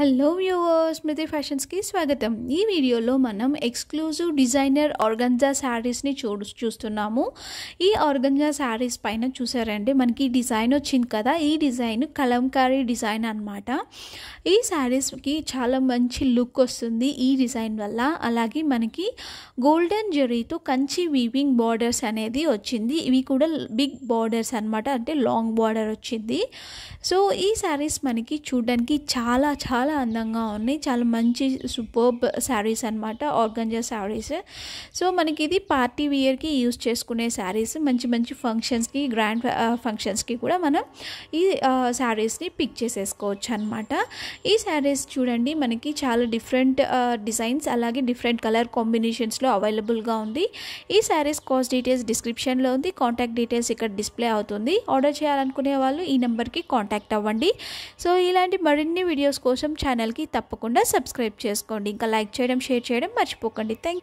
hello viewers స్మృతి ఫ్యాషన్స్కి స్వాగతం ఈ వీడియోలో మనం ఎక్స్క్లూజివ్ డిజైనర్ ఆర్గంజా శారీస్ని చూడు చూస్తున్నాము ఈ ఆర్గంజా శారీస్ పైన చూసారండి మనకి డిజైన్ వచ్చింది కదా ఈ డిజైన్ కలంకారీ డిజైన్ అనమాట ఈ శారీస్కి చాలా మంచి లుక్ వస్తుంది ఈ డిజైన్ వల్ల అలాగే మనకి గోల్డెన్ జరీతో కంచి వీవింగ్ బార్డర్స్ అనేది వచ్చింది ఇవి కూడా బిగ్ బార్డర్స్ అనమాట అంటే లాంగ్ బార్డర్ వచ్చింది సో ఈ శారీస్ మనకి చూడడానికి చాలా చాలా చాలా అందంగా ఉన్నాయి చాలా మంచి సూపర్బ్ శారీస్ అనమాట ఆర్గంజా శారీస్ సో మనకి ఇది పార్టీ వియర్కి యూస్ చేసుకునే శారీస్ మంచి మంచి ఫంక్షన్స్కి గ్రాండ్ ఫంక్షన్స్కి కూడా మనం ఈ శారీస్ని పిక్ చేసేసుకోవచ్చు అనమాట ఈ శారీస్ చూడండి మనకి చాలా డిఫరెంట్ డిజైన్స్ అలాగే డిఫరెంట్ కలర్ కాంబినేషన్స్లో అవైలబుల్గా ఉంది ఈ శారీస్ కాస్ట్ డీటెయిల్స్ డిస్క్రిప్షన్లో ఉంది కాంటాక్ట్ డీటెయిల్స్ ఇక్కడ డిస్ప్లే అవుతుంది ఆర్డర్ చేయాలనుకునే వాళ్ళు ఈ నెంబర్కి కాంటాక్ట్ అవ్వండి సో ఇలాంటి మరిన్ని వీడియోస్ కోసం ఛానల్కి తప్పకుండా సబ్స్క్రైబ్ చేసుకోండి ఇంకా లైక్ చేయడం షేర్ చేయడం మర్చిపోకండి థ్యాంక్